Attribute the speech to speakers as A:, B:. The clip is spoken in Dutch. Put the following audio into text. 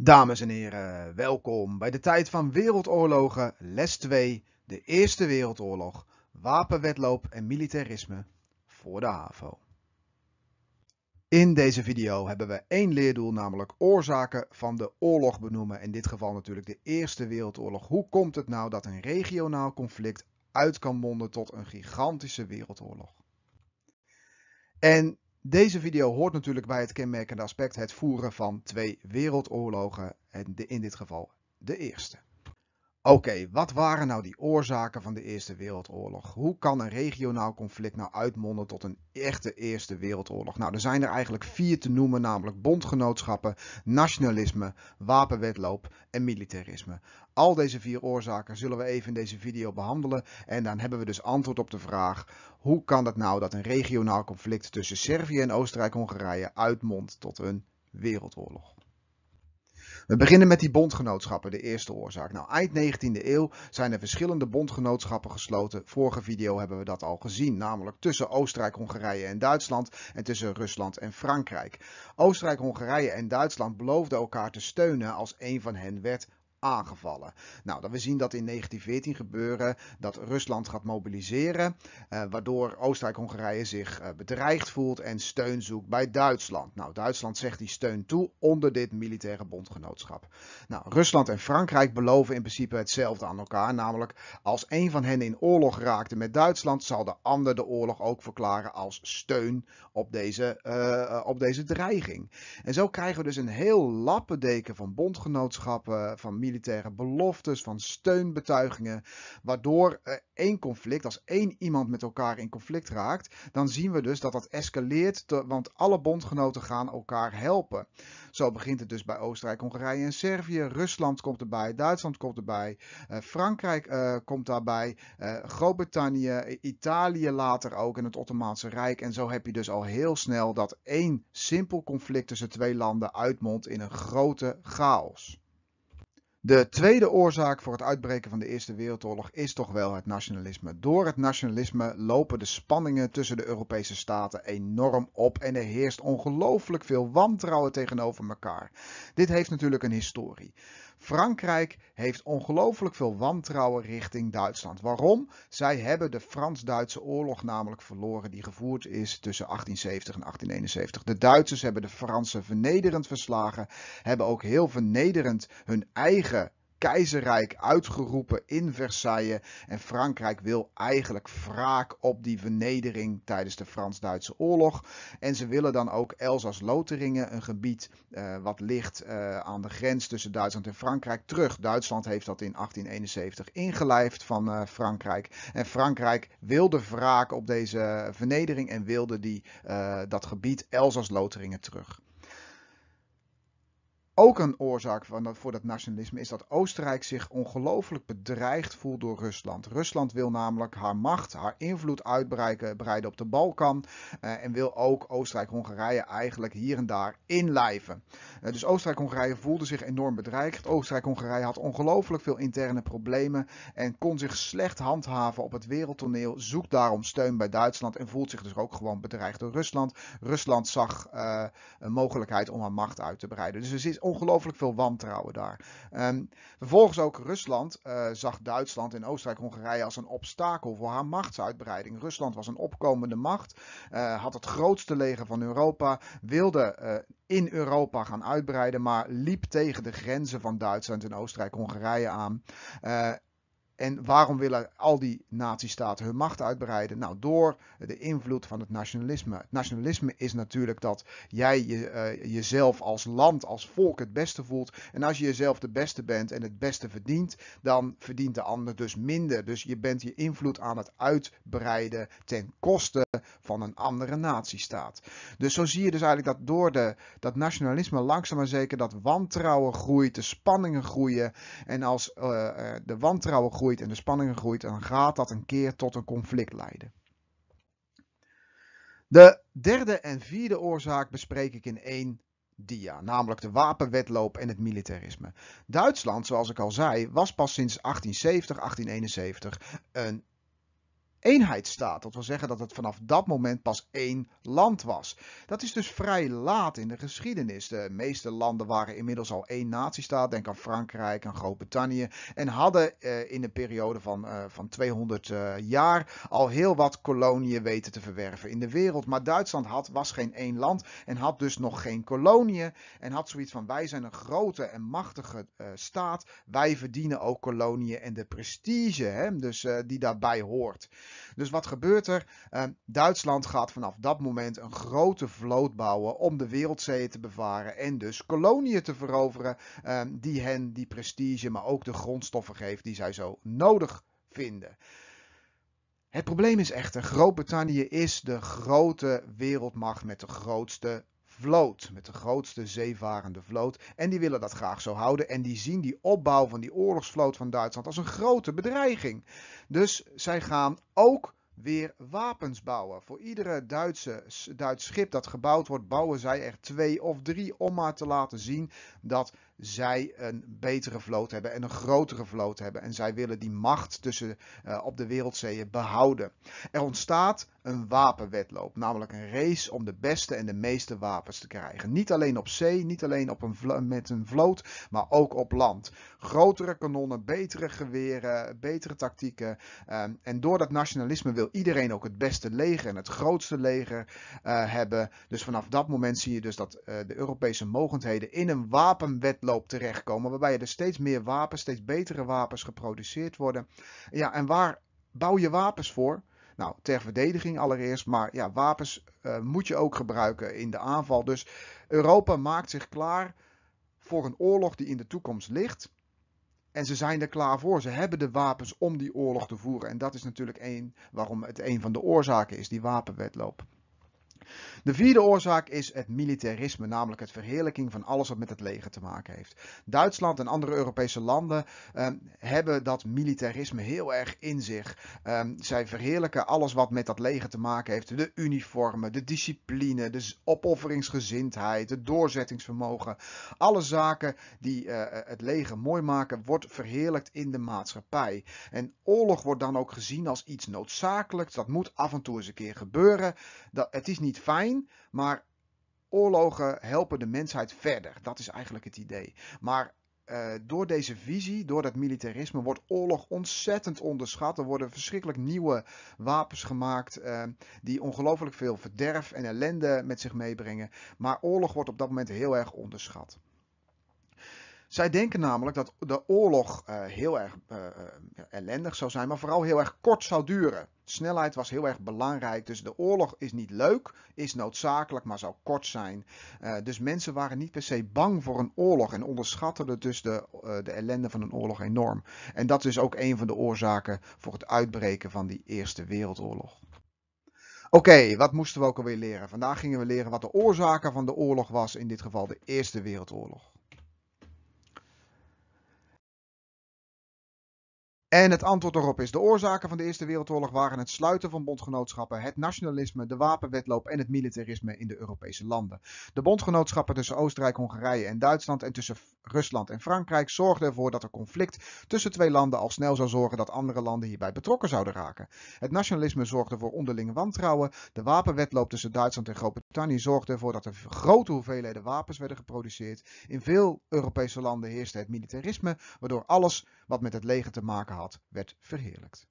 A: Dames en heren, welkom bij de tijd van Wereldoorlogen, les 2, de Eerste Wereldoorlog, wapenwetloop en militarisme voor de HAVO. In deze video hebben we één leerdoel, namelijk oorzaken van de oorlog benoemen. In dit geval natuurlijk de Eerste Wereldoorlog. Hoe komt het nou dat een regionaal conflict uit kan monden tot een gigantische wereldoorlog? En deze video hoort natuurlijk bij het kenmerkende aspect het voeren van twee wereldoorlogen en in dit geval de eerste. Oké, wat waren nou die oorzaken van de Eerste Wereldoorlog? Hoe kan een regionaal conflict nou uitmonden tot een echte Eerste Wereldoorlog? Nou, er zijn er eigenlijk vier te noemen, namelijk bondgenootschappen, nationalisme, wapenwedloop en militarisme. Al deze vier oorzaken zullen we even in deze video behandelen en dan hebben we dus antwoord op de vraag hoe kan het nou dat een regionaal conflict tussen Servië en Oostenrijk-Hongarije uitmondt tot een wereldoorlog? We beginnen met die bondgenootschappen, de eerste oorzaak. Nou, eind 19e eeuw zijn er verschillende bondgenootschappen gesloten. Vorige video hebben we dat al gezien, namelijk tussen Oostenrijk, Hongarije en Duitsland en tussen Rusland en Frankrijk. Oostenrijk, Hongarije en Duitsland beloofden elkaar te steunen als één van hen werd aangevallen. Nou, dat we zien dat in 1914 gebeuren, dat Rusland gaat mobiliseren, eh, waardoor Oostenrijk-Hongarije zich eh, bedreigd voelt en steun zoekt bij Duitsland. Nou, Duitsland zegt die steun toe onder dit militaire bondgenootschap. Nou, Rusland en Frankrijk beloven in principe hetzelfde aan elkaar, namelijk als een van hen in oorlog raakte met Duitsland, zal de ander de oorlog ook verklaren als steun op deze, eh, op deze dreiging. En zo krijgen we dus een heel lappendeken van bondgenootschappen, van militaire beloftes, van steunbetuigingen, waardoor één conflict, als één iemand met elkaar in conflict raakt, dan zien we dus dat dat escaleert, want alle bondgenoten gaan elkaar helpen. Zo begint het dus bij Oostenrijk, Hongarije en Servië, Rusland komt erbij, Duitsland komt erbij, eh, Frankrijk eh, komt daarbij, eh, Groot-Brittannië, Italië later ook en het Ottomaanse Rijk. En zo heb je dus al heel snel dat één simpel conflict tussen twee landen uitmondt in een grote chaos. De tweede oorzaak voor het uitbreken van de Eerste Wereldoorlog is toch wel het nationalisme. Door het nationalisme lopen de spanningen tussen de Europese staten enorm op en er heerst ongelooflijk veel wantrouwen tegenover elkaar. Dit heeft natuurlijk een historie. Frankrijk heeft ongelooflijk veel wantrouwen richting Duitsland. Waarom? Zij hebben de Frans-Duitse oorlog namelijk verloren die gevoerd is tussen 1870 en 1871. De Duitsers hebben de Fransen vernederend verslagen, hebben ook heel vernederend hun eigen keizerrijk uitgeroepen in Versailles. En Frankrijk wil eigenlijk wraak op die vernedering tijdens de Frans-Duitse oorlog. En ze willen dan ook Elsass-Lotharingen, een gebied eh, wat ligt eh, aan de grens tussen Duitsland en Frankrijk, terug. Duitsland heeft dat in 1871 ingelijfd van eh, Frankrijk. En Frankrijk wilde wraak op deze vernedering en wilde die, dat gebied Elsass-Lotharingen terug. Ook een oorzaak van, voor dat nationalisme is dat Oostenrijk zich ongelooflijk bedreigd voelt door Rusland. Rusland wil namelijk haar macht, haar invloed uitbreiden op de Balkan eh, en wil ook Oostenrijk-Hongarije eigenlijk hier en daar inlijven. Eh, dus Oostenrijk-Hongarije voelde zich enorm bedreigd. Oostenrijk-Hongarije had ongelooflijk veel interne problemen en kon zich slecht handhaven op het wereldtoneel, zoekt daarom steun bij Duitsland en voelt zich dus ook gewoon bedreigd door Rusland. Rusland zag eh, een mogelijkheid om haar macht uit te breiden. Dus er is ongelooflijk veel wantrouwen daar. Um, vervolgens ook Rusland eh, zag Duitsland en Oostenrijk-Hongarije als een obstakel voor haar machtsuitbreiding. Rusland was een opkomende macht, eh, had het grootste leger van Europa, wilde eh, in Europa gaan uitbreiden, maar liep tegen de grenzen van Duitsland en Oostenrijk-Hongarije aan. En waarom willen al die nazistaten hun macht uitbreiden? Nou, door de invloed van het nationalisme. Het nationalisme is natuurlijk dat jij je, eh, jezelf als land, als volk het beste voelt. En als je jezelf de beste bent en het beste verdient, dan verdient de ander dus minder. Dus je bent je invloed aan het uitbreiden ten koste van een andere nazistaat. Dus zo zie je dus eigenlijk dat door de, dat nationalisme langzaam maar zeker dat wantrouwen groeit, de spanningen groeien. En als eh, eh, de wantrouwen groeit groeit en de spanningen groeit, dan gaat dat een keer tot een conflict leiden. De derde en vierde oorzaak bespreek ik in één dia, namelijk de wapenwetloop en het militarisme. Duitsland, zoals ik al zei, was pas sinds 1870, 1871 een eenheidsstaat. Dat wil zeggen dat het vanaf dat moment pas één land was. Dat is dus vrij laat in de geschiedenis. De meeste landen waren inmiddels al één natiestaat. Denk aan Frankrijk, en Groot-Brittannië. En hadden eh, in een periode van, eh, van 200 eh, jaar al heel wat koloniën weten te verwerven in de wereld. Maar Duitsland had, was geen één land en had dus nog geen koloniën. En had zoiets van wij zijn een grote en machtige staat. Wij verdienen ook koloniën en de prestige hè, dus, die daarbij hoort. Dus wat gebeurt er? Eh, Duitsland gaat vanaf dat moment een grote vloot bouwen om de wereldzeeën te bevaren en dus koloniën te veroveren eh, die hen die prestige, maar ook de grondstoffen geeft die zij zo nodig vinden. Het probleem is echter, Groot-Brittannië is de grote wereldmacht met de grootste vloot, met de grootste zeevarende vloot. En die willen dat graag zo houden. En die zien die opbouw van die oorlogsvloot van Duitsland als een grote bedreiging. Dus zij gaan ook weer wapens bouwen. Voor iedere Duitse, Duits schip dat gebouwd wordt, bouwen zij er twee of drie om maar te laten zien dat zij een betere vloot hebben en een grotere vloot hebben. En zij willen die macht tussen, eh, op de wereldzeeën behouden. Er ontstaat een wapenwedloop, namelijk een race om de beste en de meeste wapens te krijgen. Niet alleen op zee, niet alleen op een met een vloot, maar ook op land. Grotere kanonnen, betere geweren, betere tactieken. Ehm, en door dat nationalisme wil iedereen ook het beste leger en het grootste leger eh, hebben. Dus vanaf dat moment zie je dus dat eh, de Europese mogendheden in een wapenwedloop terechtkomen. Waarbij er steeds meer wapens, steeds betere wapens geproduceerd worden. Ja, en waar bouw je wapens voor? Nou, ter verdediging allereerst, maar ja, wapens eh, moet je ook gebruiken in de aanval. Dus Europa maakt zich klaar voor een oorlog die in de toekomst ligt. En ze zijn er klaar voor. Ze hebben de wapens om die oorlog te voeren. En dat is natuurlijk één waarom het een van de oorzaken is, die wapenwetloop. De vierde oorzaak is het militarisme, namelijk het verheerlijking van alles wat met het leger te maken heeft. Duitsland en andere Europese landen ehm, hebben dat militarisme heel erg in zich. Ehm, zij verheerlijken alles wat met dat leger te maken heeft. De uniformen, de discipline, de opofferingsgezindheid, het doorzettingsvermogen. Alle zaken die eh, eh, het leger mooi maken, wordt verheerlijkt in de maatschappij. En oorlog wordt dan ook gezien als iets noodzakelijks. Dat moet af en toe eens een keer gebeuren. Dat, het is niet fijn maar oorlogen helpen de mensheid verder. Dat is eigenlijk het idee. Maar eh, door deze visie, door dat militarisme, wordt oorlog ontzettend onderschat. Er worden verschrikkelijk nieuwe wapens gemaakt ehm, die ongelooflijk veel verderf en ellende met zich meebrengen. Maar oorlog wordt op dat moment heel erg onderschat. Zij denken namelijk dat de oorlog eh, heel erg eh, eh, ellendig zou zijn, maar vooral heel erg kort zou duren. Snelheid was heel erg belangrijk, dus de oorlog is niet leuk, is noodzakelijk, maar zou kort zijn. dus mensen waren niet per se bang voor een oorlog en onderschatten dus de, de ellende van een oorlog enorm. En dat is ook een van de oorzaken voor het uitbreken van die Eerste Wereldoorlog. Oké, wat moesten we ook alweer leren? Vandaag gingen we leren wat de oorzaken van de oorlog was, in dit geval de Eerste Wereldoorlog. En het antwoord daarop is: de oorzaken van de Eerste Wereldoorlog waren het sluiten van bondgenootschappen, het nationalisme, de wapenwetloop en het militarisme in de Europese landen. De bondgenootschappen tussen Oostenrijk, Hongarije en Duitsland en tussen Rusland en Frankrijk zorgden ervoor dat er conflict tussen twee landen al snel zou zorgen dat andere landen hierbij betrokken zouden raken. Het nationalisme zorgde voor onderlinge wantrouwen, de wapenwetloop tussen Duitsland en Groot-Brittannië zorgde ervoor dat er grote hoeveelheden wapens werden geproduceerd. In veel Europese landen heerste het militarisme, waardoor alles wat met het leger te maken had had, werd verheerlijkt.